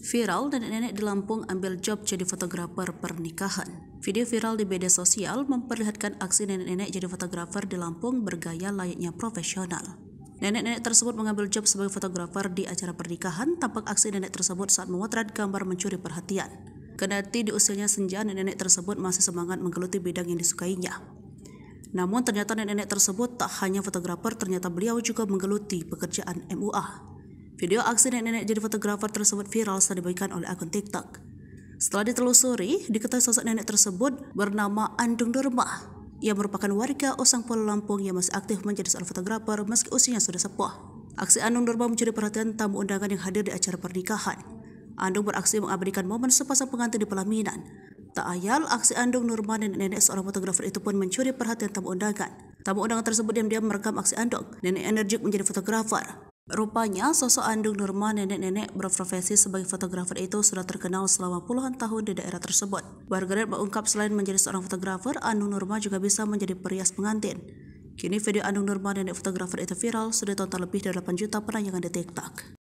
Viral dan nenek di Lampung ambil job jadi fotografer pernikahan. Video viral di media sosial memperlihatkan aksi nenek-nenek jadi fotografer di Lampung bergaya layaknya profesional. Nenek-nenek tersebut mengambil job sebagai fotografer di acara pernikahan, tampak aksi nenek tersebut saat memotret gambar mencuri perhatian. Kenati di usianya senja, nenek-nenek tersebut masih semangat menggeluti bidang yang disukainya. Namun ternyata nenek-nenek tersebut tak hanya fotografer, ternyata beliau juga menggeluti pekerjaan MUA. Video aksi nenek-nenek jadi fotografer tersebut viral setelah dibagikan oleh akun TikTok. Setelah ditelusuri, diketahui sosok nenek tersebut bernama Andung Nurma, Ia merupakan warga Osang Pulau Lampung yang masih aktif menjadi seorang fotografer meski usianya sudah sepuh. Aksi Andung Nurma mencuri perhatian tamu undangan yang hadir di acara pernikahan. Andung beraksi mengabadikan momen sepasang pengantin di pelaminan. Tak ayal, aksi Andung Nurma dan nenek seorang fotografer itu pun mencuri perhatian tamu undangan. Tamu undangan tersebut diam-diam merekam aksi Andung, Nenek energik menjadi fotografer. Rupanya, sosok Andung Nurma nenek-nenek berprofesi sebagai fotografer itu sudah terkenal selama puluhan tahun di daerah tersebut. Margaret mengungkap selain menjadi seorang fotografer, Andung Nurma juga bisa menjadi perias pengantin. Kini video Andung Nurma nenek fotografer itu viral sudah total lebih dari 8 juta penayangan di TikTok.